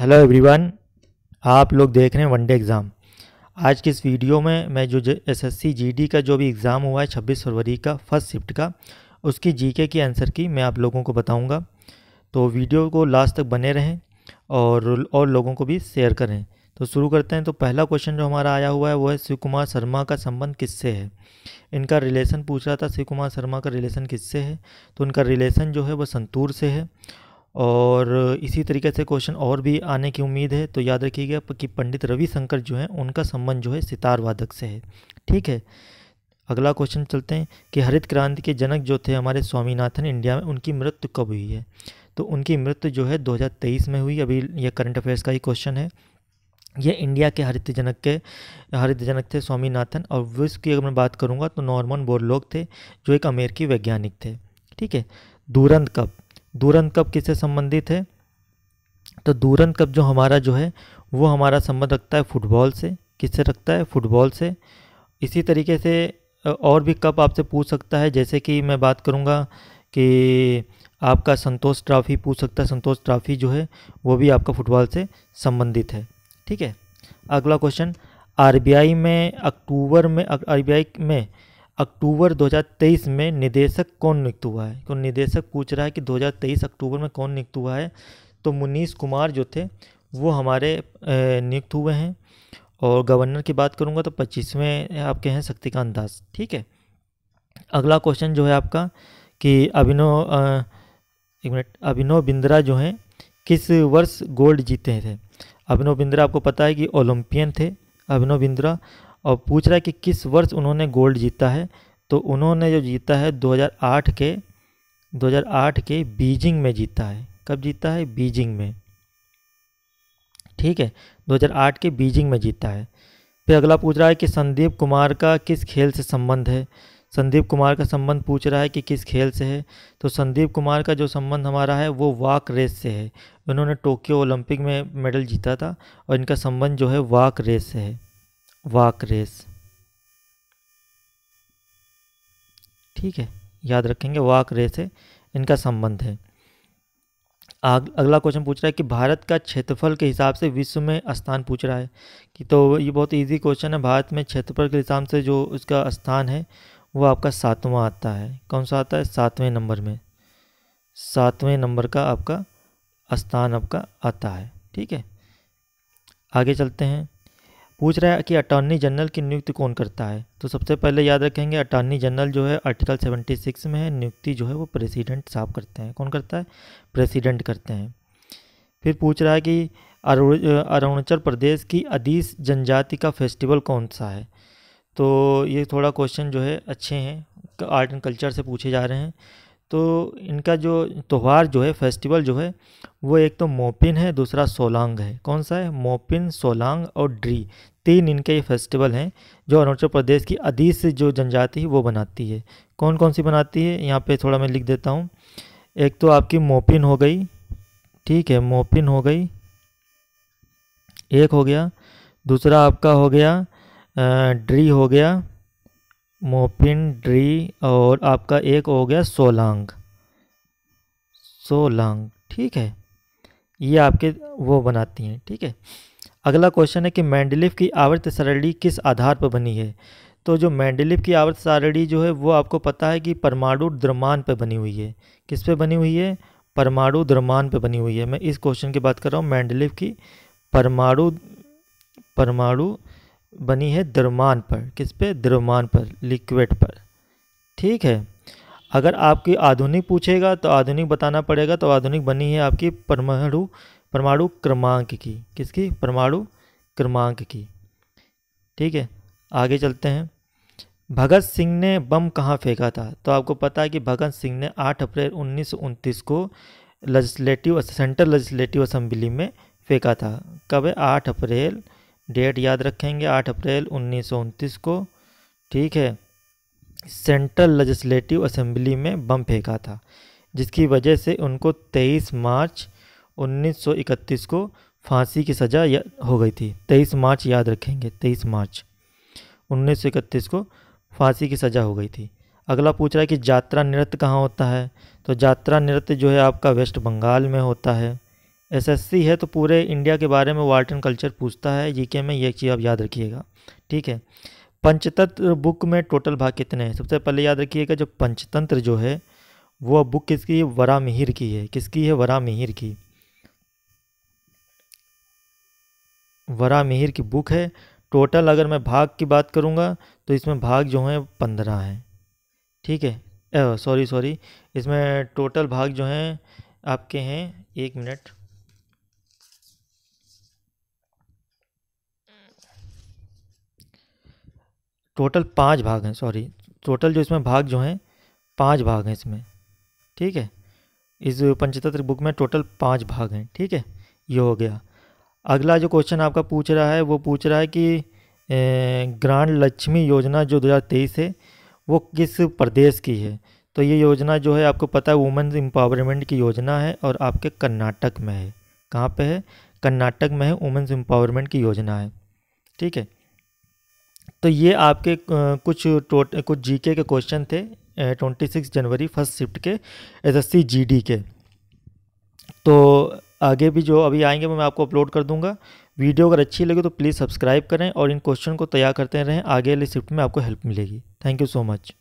hello everyone आप लोग देख रहे हैं वनडे एग्ज़ाम आज की इस वीडियो में मैं जो एसएससी जीडी का जो भी एग्ज़ाम हुआ है छब्बीस फरवरी का फर्स्ट शिफ्ट का उसकी जीके की आंसर की मैं आप लोगों को बताऊंगा तो वीडियो को लास्ट तक बने रहें और और लोगों को भी शेयर करें तो शुरू करते हैं तो पहला क्वेश्चन जो हमारा आया हुआ है वो है शिव कुमार शर्मा का संबंध किससे है इनका रिलेशन पूछ रहा था शिव कुमार शर्मा का रिलेशन किससे है तो उनका रिलेशन जो है वो संतूर से है और इसी तरीके से क्वेश्चन और भी आने की उम्मीद है तो याद रखिएगा कि पंडित रविशंकर जो हैं उनका संबंध जो है सितार वादक से है ठीक है अगला क्वेश्चन चलते हैं कि हरित क्रांति के जनक जो थे हमारे स्वामीनाथन इंडिया में उनकी मृत्यु कब हुई है तो उनकी मृत्यु जो है 2023 में हुई अभी यह करंट अफेयर्स का ही क्वेश्चन है यह इंडिया के हरित जनक के हरित जनक थे स्वामीनाथन और विश्व की अगर मैं बात करूँगा तो नॉर्मन बोरलोग थे जो एक अमेरिकी वैज्ञानिक थे ठीक है दुरंत कब दूरंत कप किससे संबंधित है तो दूरंत कप जो हमारा जो है वो हमारा संबंध रखता है फुटबॉल से किससे रखता है फुटबॉल से इसी तरीके से और भी कप आपसे पूछ सकता है जैसे कि मैं बात करूँगा कि आपका संतोष ट्रॉफी पूछ सकता है संतोष ट्रॉफी जो है वो भी आपका फुटबॉल से संबंधित है ठीक है अगला क्वेश्चन आरबीआई में अक्टूबर में आरबीआई में अक्टूबर 2023 में निदेशक कौन नियुक्त हुआ है तो निदेशक पूछ रहा है कि 2023 अक्टूबर में कौन नियुक्त हुआ है तो मुनीस कुमार जो थे वो हमारे नियुक्त हुए हैं और गवर्नर की बात करूँगा तो पच्चीसवें आपके हैं शक्तिकांत दास ठीक है अगला क्वेश्चन जो है आपका कि अभिनव एक मिनट अभिनव बिंद्रा जो हैं किस वर्ष गोल्ड जीते थे अभिनव बिंद्रा आपको पता है कि ओलंपियन थे अभिनव बिंद्रा और पूछ रहा है कि किस वर्ष उन्होंने गोल्ड जीता है तो उन्होंने जो जीता है 2008 के 2008 के बीजिंग में जीता है कब जीता है बीजिंग में ठीक है 2008 के बीजिंग में जीता है फिर अगला पूछ रहा है कि संदीप कुमार का किस खेल से संबंध है संदीप कुमार का संबंध पूछ रहा है कि किस खेल से है तो संदीप कुमार का जो संबंध हमारा है वो वाक रेस से है उन्होंने टोक्यो ओलंपिक में मेडल जीता था और इनका संबंध जो है वाक रेस से है वाक रेस ठीक है याद रखेंगे वाक रेस है इनका संबंध है अगला क्वेश्चन पूछ रहा है कि भारत का क्षेत्रफल के हिसाब से विश्व में स्थान पूछ रहा है कि तो ये बहुत इजी क्वेश्चन है भारत में क्षेत्रफल के हिसाब से जो उसका स्थान है वो आपका सातवां आता है कौन सा आता है सातवें नंबर में सातवें नंबर का आपका स्थान आपका आता है ठीक है आगे चलते हैं पूछ रहा है कि अटॉर्नी जनरल की नियुक्ति कौन करता है तो सबसे पहले याद रखेंगे अटॉर्नी जनरल जो है आर्टिकल 76 में है नियुक्ति जो है वो प्रेसिडेंट साहब करते हैं कौन करता है प्रेसिडेंट करते हैं फिर पूछ रहा है कि अरुणाचल प्रदेश की अदीस जनजाति का फेस्टिवल कौन सा है तो ये थोड़ा क्वेश्चन जो है अच्छे हैं आर्ट एंड कल्चर से पूछे जा रहे हैं तो इनका जो त्यौहार जो है फेस्टिवल जो है वो एक तो मोपिन है दूसरा सोलांग है कौन सा है मोपिन सोलांग और ड्री तीन इनके ये फेस्टिवल हैं जो अरुणाचल प्रदेश की अधीस जो जनजाति है वो बनाती है कौन कौन सी बनाती है यहाँ पे थोड़ा मैं लिख देता हूँ एक तो आपकी मोपिन हो गई ठीक है मोपिन हो गई एक हो गया दूसरा आपका हो गया ड्री हो गया मोपिन ड्री और आपका एक हो गया सोलांग सोलांग ठीक है ये आपके वो बनाती हैं ठीक है अगला क्वेश्चन है कि मैंडलिफ की आवर्त सारणी किस आधार पर बनी है तो जो मैंडलिफ की आवर्त सारणी जो है वो आपको पता है कि परमाणु द्रमान पर बनी हुई है किस पर बनी हुई है परमाणु द्रमान पर बनी हुई है मैं इस क्वेश्चन की बात कर रहा हूँ मैंडलिफ की परमाणु परमाणु बनी है द्रमान पर किस पे द्रमान पर लिक्विड पर ठीक है अगर आपकी आधुनिक पूछेगा तो आधुनिक बताना पड़ेगा तो आधुनिक बनी है आपकी परमाणु परमाणु क्रमांक की किसकी परमाणु क्रमांक की ठीक है आगे चलते हैं भगत सिंह ने बम कहाँ फेंका था तो आपको पता है कि भगत सिंह ने 8 अप्रैल उन्नीस को लजिस्लेटिव सेंट्रल लजिस्लेटिव असम्बली में फेंका था कब है आठ अप्रैल डेट याद रखेंगे आठ अप्रैल उन्नीस को ठीक है सेंट्रल लजिस्लेटिव असम्बली में बम फेंका था जिसकी वजह से उनको 23 मार्च 1931 को फांसी की सज़ा हो गई थी 23 मार्च याद रखेंगे 23 मार्च 1931 को फांसी की सज़ा हो गई थी अगला पूछ रहा है कि यात्रा नृत्य कहाँ होता है तो यात्रा नृत्य जो है आपका वेस्ट बंगाल में होता है एसएससी है तो पूरे इंडिया के बारे में वाल्टन कल्चर पूछता है जीके में ये चीज़ आप याद रखिएगा ठीक है पंचतंत्र बुक में टोटल भाग कितने हैं सबसे पहले याद रखिएगा जो पंचतंत्र जो है वो बुक किसकी वरा मिहिर की है किसकी है वरा मिहिर की वरा मिहिर की बुक है टोटल अगर मैं भाग की बात करूँगा तो इसमें भाग जो हैं पंद्रह हैं ठीक है सॉरी सॉरी इसमें टोटल भाग जो हैं आपके हैं एक मिनट टोटल पांच भाग हैं सॉरी टोटल जो इसमें भाग जो हैं पांच भाग हैं इसमें ठीक है इस पंचतंत्र बुक में टोटल पांच भाग हैं ठीक है ये हो गया अगला जो क्वेश्चन आपका पूछ रहा है वो पूछ रहा है कि ग्रांड लक्ष्मी योजना जो 2023 है वो किस प्रदेश की है तो ये योजना जो है आपको पता है वुमेन्स एम्पावरमेंट की योजना है और आपके कर्नाटक में है कहाँ पे है कर्नाटक में है वुमेन्स एम्पावरमेंट की योजना है ठीक है तो ये आपके कुछ टोट कुछ जीके के क्वेश्चन थे ट्वेंटी सिक्स जनवरी फर्स्ट शिफ्ट के एस एस के तो आगे भी जो अभी आएंगे वो मैं आपको अपलोड कर दूंगा वीडियो अगर अच्छी लगे तो प्लीज़ सब्सक्राइब करें और इन क्वेश्चन को तैयार करते रहें आगे वाले शिफ्ट में आपको हेल्प मिलेगी थैंक यू सो मच